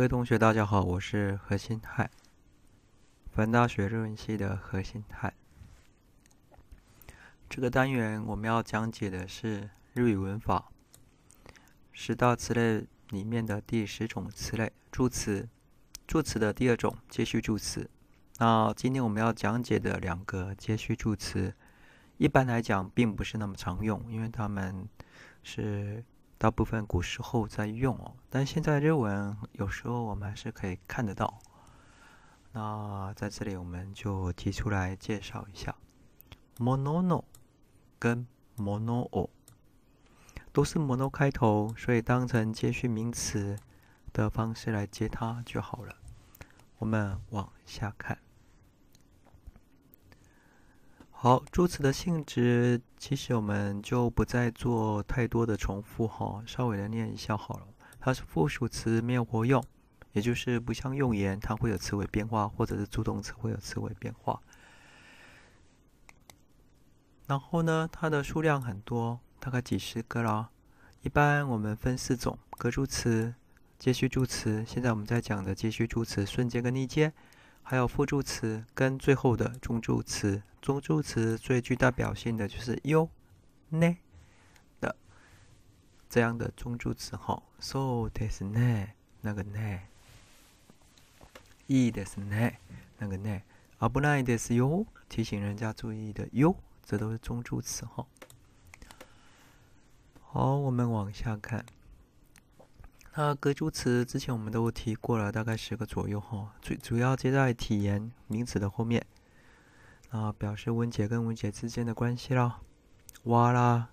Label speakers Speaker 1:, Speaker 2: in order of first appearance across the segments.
Speaker 1: 各位同学，大家好，我是何新泰，本大学日文系的何新泰。这个单元我们要讲解的是日语文法十大词类里面的第十种词类助词，助词的第二种接续助词。那今天我们要讲解的两个接续助词，一般来讲并不是那么常用，因为它们是。大部分古时候在用哦，但现在日文有时候我们还是可以看得到。那在这里我们就提出来介绍一下，mono n o 跟 mono 都是 mono 开头，所以当成接续名词的方式来接它就好了。我们往下看。好，助词的性质，其实我们就不再做太多的重复哈，稍微的念一下好了。它是复数词，没有活用，也就是不像用言，它会有词尾变化，或者是助动词会有词尾变化。然后呢，它的数量很多，大概几十个啦。一般我们分四种：格助词、接续助词。现在我们在讲的接续助词，瞬间跟逆接，还有副助词跟最后的中助词。中助词最具代表性的就是 “yo” o 的这样的中助词哈，“so” 这是 “ne” 那个 “ne”，“i” 这是 n 那个呢，e 不 b u n a i 这是提醒人家注意的哟，这都是中助词哈。好，我们往下看。那格助词之前我们都提过了，大概十个左右哈，最主要接在体言、名词的后面。啊，表示温姐跟温姐之间的关系咯。哇啦，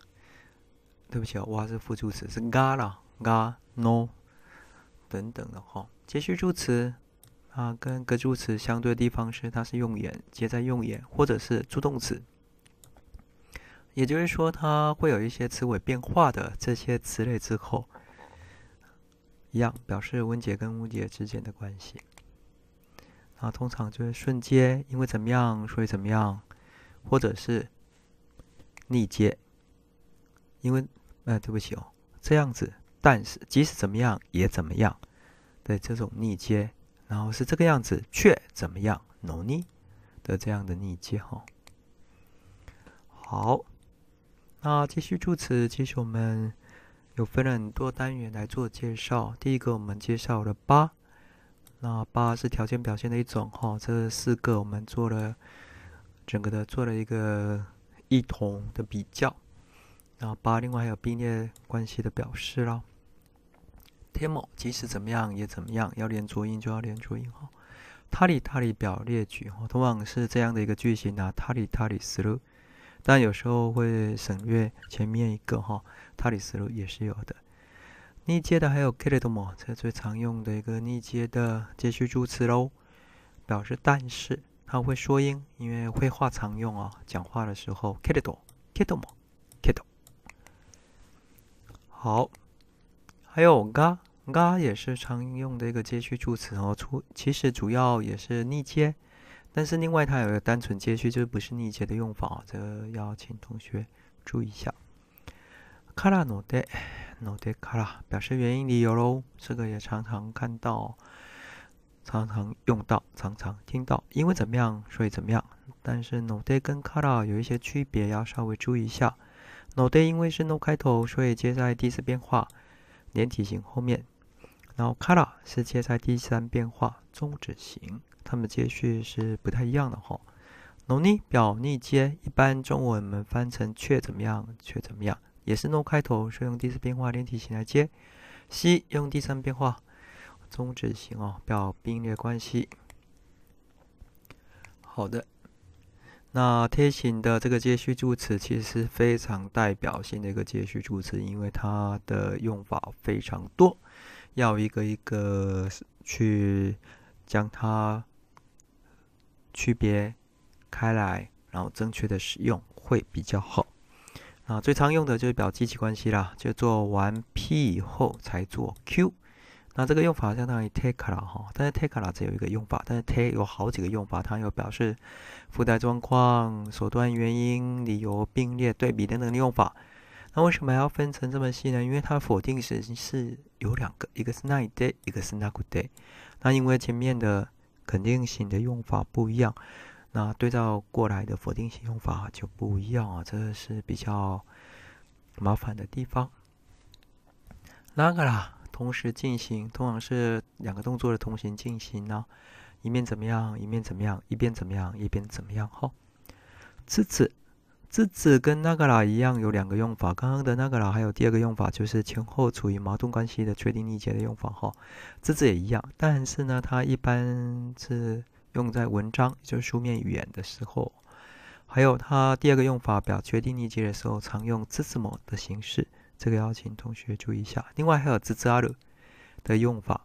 Speaker 1: 对不起，哇是副助词，是嘎啦嘎喏等等的哈。接续助词啊，跟格助词相对的地方是，它是用眼接在用眼，或者是助动词。也就是说，它会有一些词尾变化的这些词类之后，一样表示温姐跟温姐之间的关系。那通常就是顺接，因为怎么样，所以怎么样，或者是逆接，因为……哎，对不起哦，这样子。但是，即使怎么样，也怎么样。对，这种逆接，然后是这个样子，却怎么样，努力的这样的逆接哈。好，那继续助词，其实我们有分了很多单元来做介绍。第一个，我们介绍了八。那八是条件表现的一种哈，这四个我们做了整个的做了一个异同的比较。然后八，另外还有并列关系的表示啦。天某即使怎么样也怎么样，要连浊音就要连浊音哈。他里他里表列举哈，通常是这样的一个句型啊，他里他里思路，但有时候会省略前面一个哈，他里思路也是有的。逆接的还有 k i けども，这最常用的一个逆接的接续助词喽，表示但是，它会缩音，因为会画常用啊，讲话的时候 k i Kitty k i ど t けど。好，还有嘎嘎也是常用的一个接续助词哦，出其实主要也是逆接，但是另外它有一个单纯接续，就是不是逆接的用法啊，这要请同学注意一下。卡拉诺德，诺德卡拉表示原因理由喽。这个也常常看到，常常用到，常常听到。因为怎么样，所以怎么样。但是诺德跟卡拉有一些区别，要稍微注意一下。诺德因为是 no 开头，所以接在第四变化连体型后面。然后卡拉是接在第三变化终止型，它们接续是不太一样的哈。努力表逆接，一般中文我们翻成却怎么样，却怎么样。也是 no 开头，所以用第四变化连体型来接。c 用第三变化中止型哦，表并列关系。好的，那贴型的这个接续助词其实是非常代表性的一个接续助词，因为它的用法非常多，要一个一个去将它区别开来，然后正确的使用会比较好。那最常用的就是表积极关系啦，就做完 P 以后才做 Q。那这个用法相当于 take 啦，哈。但是 take 啦只有一个用法，但是 take 有好几个用法，它有表示附带状况、手段、原因、理由、并列、对比等等的用法。那为什么要分成这么细呢？因为它否定时是有两个，一个是 n i g h t day，一个是 not good day。那因为前面的肯定型的用法不一样。那对照过来的否定性用法就不一样啊，这是比较麻烦的地方。那个啦，同时进行，通常是两个动作的同时进行呢，一面怎么样，一面怎么样，一边怎么样，一边怎么样，哈。之次，之次跟那个啦一样，有两个用法。刚刚的那个啦，还有第二个用法，就是前后处于矛盾关系的确定意见的用法，哈。之次也一样，但是呢，它一般是。用在文章，也就是书面语言的时候，还有它第二个用法表决定意义的时候，常用之字某的形式，这个要请同学注意一下。另外还有之之阿鲁的用法，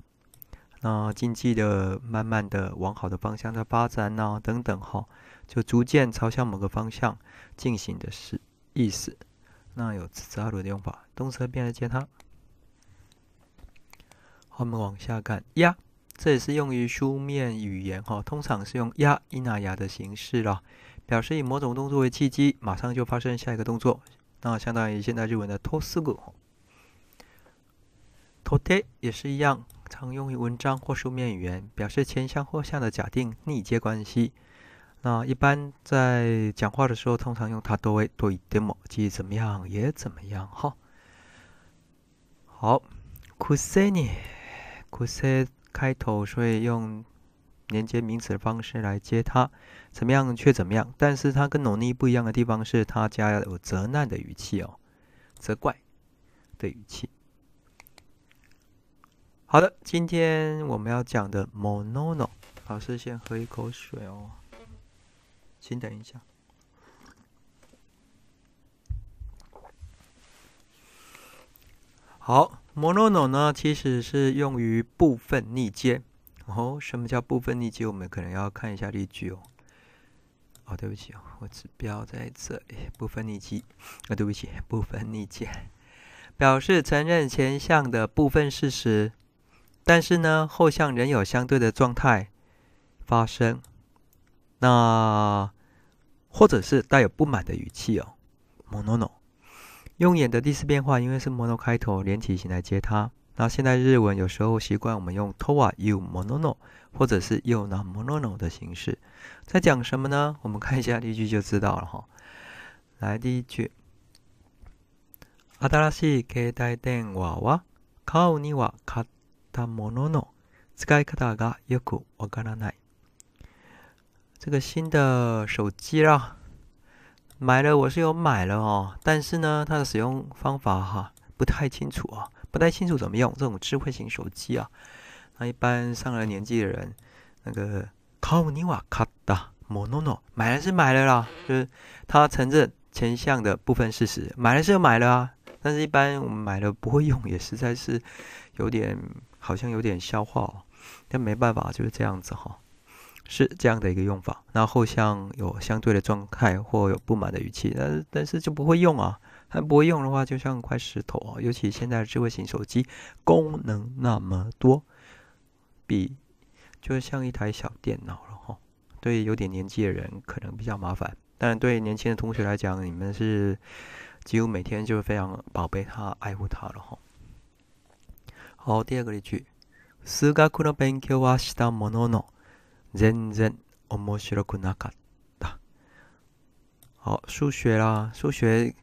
Speaker 1: 那经济的慢慢的往好的方向在发展呢，等等哈，就逐渐朝向某个方向进行的是意思。那有之之阿鲁的用法，动词变来接好，我们往下看呀。这也是用于书面语言哈，通常是用呀イ那呀的形式了，表示以某种动作为契机，马上就发生下一个动作。那相当于现在日文的トスグ。トテ也是一样，常用于文章或书面语言，表示前向或向的假定逆接关系。那一般在讲话的时候，通常用它多为ドイデモ，即怎么样也怎么样哈。好、クセニ、クセ。开头，所以用连接名词的方式来接它，怎么样却怎么样。但是它跟努力不一样的地方是，它加有责难的语气哦，责怪的语气。好的，今天我们要讲的 monono，老师先喝一口水哦，请等一下。好。mono 呢，其实是用于部分逆接。哦，什么叫部分逆接？我们可能要看一下例句哦。哦，对不起哦，我只标在这里。部分逆接啊，对不起，部分逆接，表示承认前项的部分事实，但是呢，后项仍有相对的状态发生。那或者是带有不满的语气哦，mono。用眼的第四变化，因为是 mono 开头，连体型来接它。那现在日文有时候习惯我们用 towa you mono no，或者是 you na mono no 的形式，在讲什么呢？我们看一下例句就知道了哈。来，第一句，新しい携帯電話は買うには買ったものの使い方がよくわからない。这个新的手机啊。买了我是有买了哦，但是呢，它的使用方法哈不太清楚啊，不太清楚怎么用这种智慧型手机啊。那一般上了年纪的人，那个卡尼瓦卡达莫诺诺，买了是买了啦，就是他承认前项的部分事实，买了是买了啊，但是一般我们买了不会用，也实在是有点好像有点消化，但没办法就是这样子哈。是这样的一个用法，那后像有相对的状态或有不满的语气，但但是就不会用啊。它不会用的话，就像块石头啊。尤其现在智慧型手机功能那么多，比就像一台小电脑了哈。对有点年纪的人可能比较麻烦，但对年轻的同学来讲，你们是几乎每天就是非常宝贝他、爱护他了哈。好，第二个例句，数学の勉強はしたものの。全然我白くな那った。好，数学啦，数学，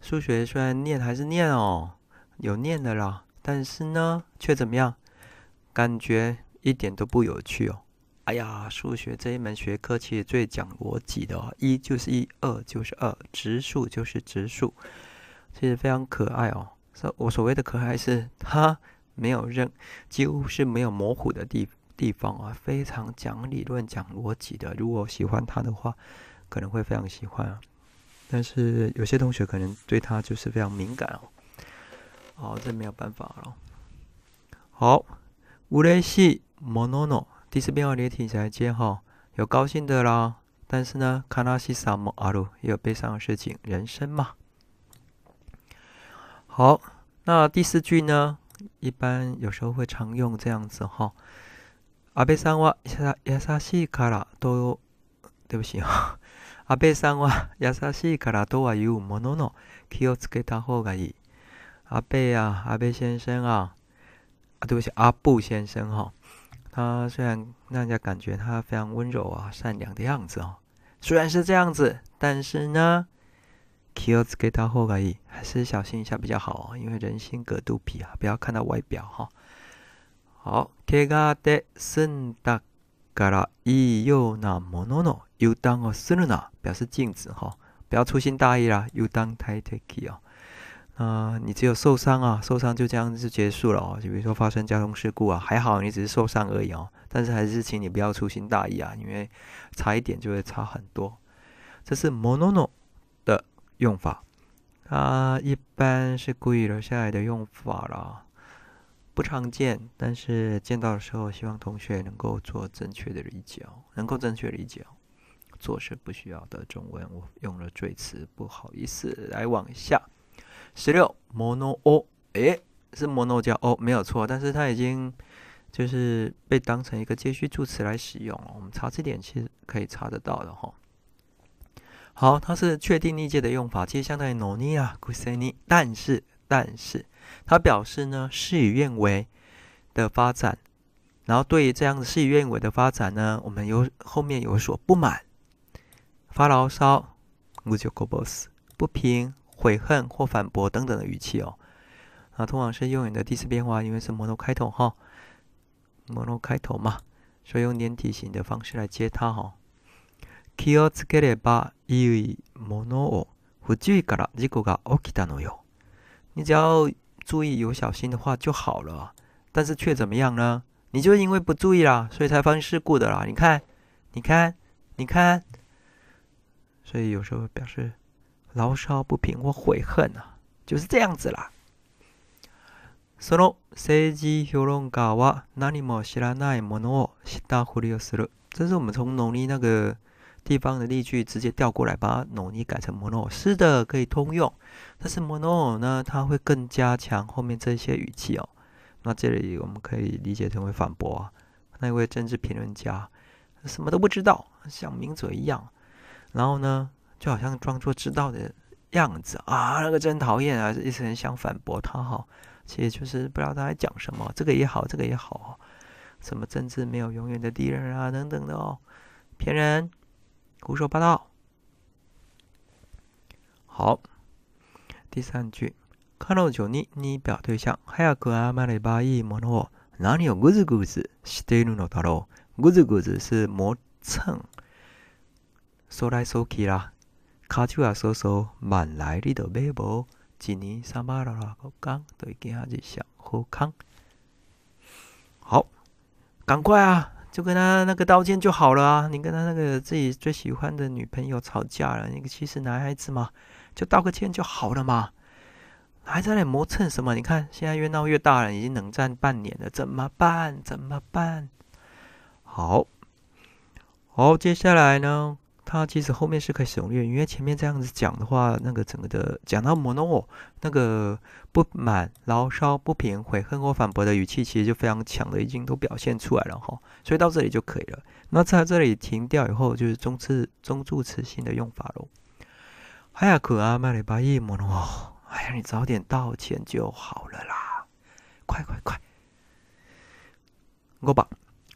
Speaker 1: 数学虽然念还是念哦，有念的啦，但是呢，却怎么样？感觉一点都不有趣哦。哎呀，数学这一门学科其实最讲逻辑的哦，一就是一，二就是二，直数就是直数，其实非常可爱哦。我所谓的可爱是它没有任，几乎是没有模糊的地方。地方啊，非常讲理论、讲逻辑的。如果喜欢他的话，可能会非常喜欢啊。但是有些同学可能对他就是非常敏感哦。好，这没有办法了。好，无吾れ n o n o 第四编号例题起来接哈，有高兴的啦，但是呢，かなしさも阿鲁也有悲伤的事情，人生嘛。好，那第四句呢，一般有时候会常用这样子哈。安倍さんはやさやさしいからと、对不起啊，安倍さんはやさしいからとは言うものの、気をつけた方がいい。安倍啊，阿贝先生啊，啊对不起，阿布先生哈，他虽然让人家感觉他非常温柔啊、善良的样子啊，虽然是这样子，但是呢，k i o s けた方后いい、还是小心一下比较好哦，因为人心隔肚皮啊，不要看到外表哈。好，鏡がですんだから、異様なモノの油断をするな。表示禁止哈，不要粗心大意啦，油断太得意哦。啊，你只有受伤啊，受伤就这样子结束了哦。就比如说发生交通事故啊，还好你只是受伤而已哦。但是还是请你不要粗心大意啊，因为差一点就会差很多。这是 monono 的用法，它一般是故意留下来的用法了。不常见，但是见到的时候，希望同学能够做正确的理解，哦，能够正确理解。做是不需要的。中文我用了赘词，不好意思，来往下。十六，mono o，诶，是 mono 加 o，没有错，但是它已经就是被当成一个接续助词来使用了。我们查词典其实可以查得到的哈。好，它是确定逆接的用法，其实相当于 no ni 啊，gu seni，但是，但是。他表示呢，事与愿违的发展，然后对于这样的事与愿违的发展呢，我们有后面有所不满，发牢骚，不就可 boss，不平、悔恨或反驳等等的语气哦。啊，通常是用你的第四变化，因为是モノ开头哈，モノ开头嘛，所以用连体型的方式来接它哈。気をつければいいものを不注意から事故が起きたのよ。你只要注意有小心的话就好了，但是却怎么样呢？你就因为不注意啦，所以才发生事故的啦。你看，你看，你看，所以有时候表示牢骚不平或悔恨啊，就是这样子啦。その政治評論家は何も知らないものをしたふりをする。这是我们从农历那个？地方的例句直接调过来，把它挪你改成 m o n o 的，可以通用。但是 m o n o 呢，它会更加强后面这些语气哦。那这里我们可以理解成为反驳。啊。那位政治评论家什么都不知道，像明嘴一样。然后呢，就好像装作知道的样子啊，那个真讨厌啊，一直很想反驳他哈。其实就是不知道他在讲什么，这个也好，这个也好，什么政治没有永远的敌人啊，等等的哦，骗人。胡说八道。好，第三句。彼女にに表对象、早く謝ればいいものを、何をぐずぐずしているのだろう。ぐずぐず是磨蹭。そ来そきら。가지와서서만라이리더매보지니사마라라고깡또있게하지샤호好，赶快啊！就跟他那个道歉就好了啊！你跟他那个自己最喜欢的女朋友吵架了，那个其实男孩子嘛，就道个歉就好了嘛，还在那磨蹭什么？你看现在越闹越大了，已经冷战半年了，怎么办？怎么办？好，好，接下来呢？它其实后面是可以省略，因为前面这样子讲的话，那个整个的讲到 mono，那个不满、牢骚、不平、悔恨或反驳的语气，其实就非常强的，已经都表现出来了哈。所以到这里就可以了。那在这里停掉以后，就是中次中助词性的用法喽。哎呀，可阿麦里巴伊 mono，哎呀，你早点道歉就好了啦！快快快，我吧，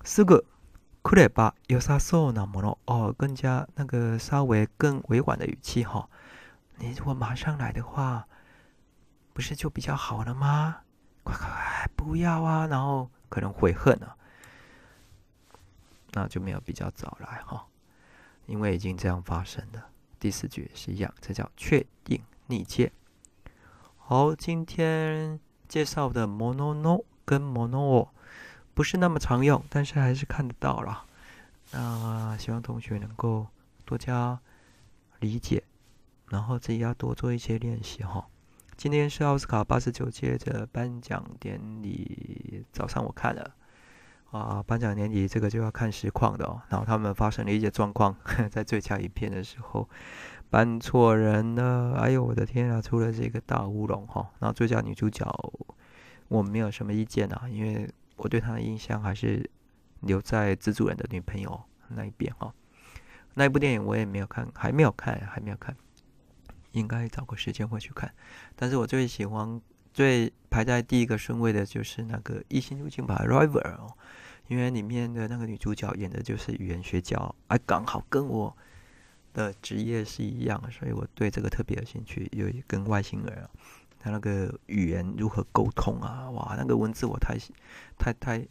Speaker 1: 四个。哭了吧？有啥说呢？么咯？哦，更加那个稍微更委婉的语气哈。你如果马上来的话，不是就比较好了吗？快快快，不要啊！然后可能悔恨了，那就没有比较早来哈，因为已经这样发生了。第四句也是一样，这叫确定逆接。好，今天介绍的 mono no 跟 mono。不是那么常用，但是还是看得到了。那希望同学能够多加理解，然后自己要多做一些练习哈。今天是奥斯卡八十九届的颁奖典礼，早上我看了啊，颁奖典礼这个就要看实况的哦。然后他们发生了一些状况，在最佳影片的时候，颁错人了，哎呦我的天，啊，出了这个大乌龙哈。然后最佳女主角，我没有什么意见啊，因为。我对他的印象还是留在蜘蛛人的女朋友那一边哈，那一部电影我也没有看，还没有看，还没有看，应该找个时间会去看。但是我最喜欢、最排在第一个顺位的就是那个《异星入侵吧，《r i v e r 哦，因为里面的那个女主角演的就是语言学家，哎，刚好跟我的职业是一样，所以我对这个特别有兴趣，有跟外星人啊。他那个语言如何沟通啊？哇，那个文字我太、太太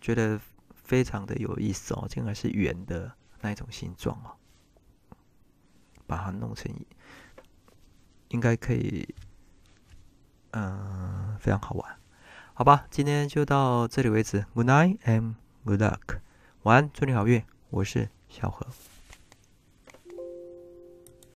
Speaker 1: 觉得非常的有意思哦！竟然是圆的那一种形状哦，把它弄成，应该可以，嗯，非常好玩。好吧，今天就到这里为止。Good night and good luck，晚安，祝你好运。我是小何。